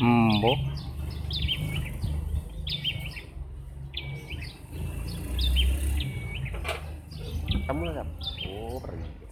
embo kamu lengkap oh pergi